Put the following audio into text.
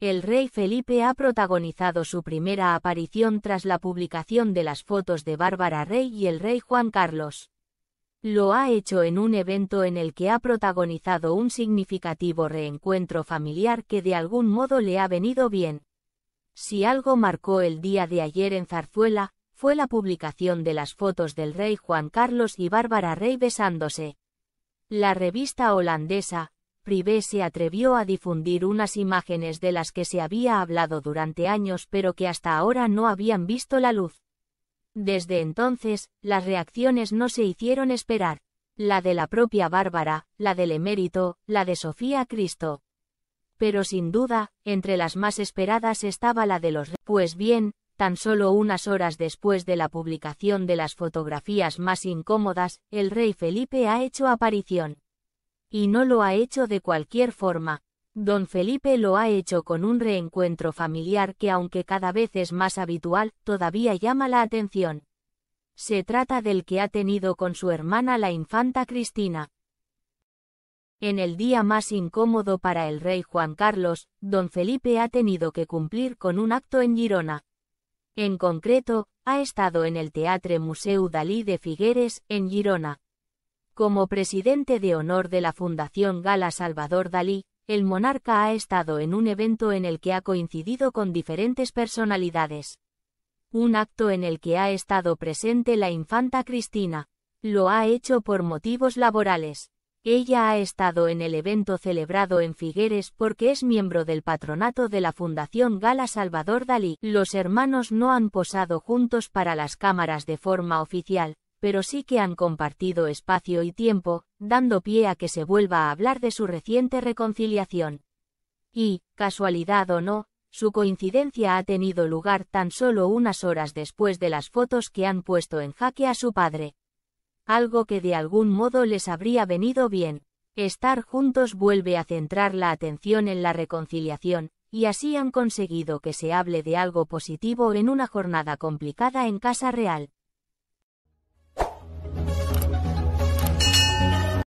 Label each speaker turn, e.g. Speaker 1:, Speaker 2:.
Speaker 1: El rey Felipe ha protagonizado su primera aparición tras la publicación de las fotos de Bárbara Rey y el rey Juan Carlos. Lo ha hecho en un evento en el que ha protagonizado un significativo reencuentro familiar que de algún modo le ha venido bien. Si algo marcó el día de ayer en Zarzuela, fue la publicación de las fotos del rey Juan Carlos y Bárbara Rey besándose. La revista holandesa, Privé se atrevió a difundir unas imágenes de las que se había hablado durante años pero que hasta ahora no habían visto la luz. Desde entonces, las reacciones no se hicieron esperar. La de la propia Bárbara, la del emérito, la de Sofía Cristo. Pero sin duda, entre las más esperadas estaba la de los... Pues bien, tan solo unas horas después de la publicación de las fotografías más incómodas, el rey Felipe ha hecho aparición. Y no lo ha hecho de cualquier forma. Don Felipe lo ha hecho con un reencuentro familiar que aunque cada vez es más habitual, todavía llama la atención. Se trata del que ha tenido con su hermana la infanta Cristina. En el día más incómodo para el rey Juan Carlos, don Felipe ha tenido que cumplir con un acto en Girona. En concreto, ha estado en el Teatre Museu Dalí de Figueres, en Girona. Como presidente de honor de la Fundación Gala Salvador Dalí, el monarca ha estado en un evento en el que ha coincidido con diferentes personalidades. Un acto en el que ha estado presente la infanta Cristina. Lo ha hecho por motivos laborales. Ella ha estado en el evento celebrado en Figueres porque es miembro del patronato de la Fundación Gala Salvador Dalí. Los hermanos no han posado juntos para las cámaras de forma oficial, pero sí que han compartido espacio y tiempo, dando pie a que se vuelva a hablar de su reciente reconciliación. Y, casualidad o no, su coincidencia ha tenido lugar tan solo unas horas después de las fotos que han puesto en jaque a su padre. Algo que de algún modo les habría venido bien. Estar juntos vuelve a centrar la atención en la reconciliación, y así han conseguido que se hable de algo positivo en una jornada complicada en Casa Real.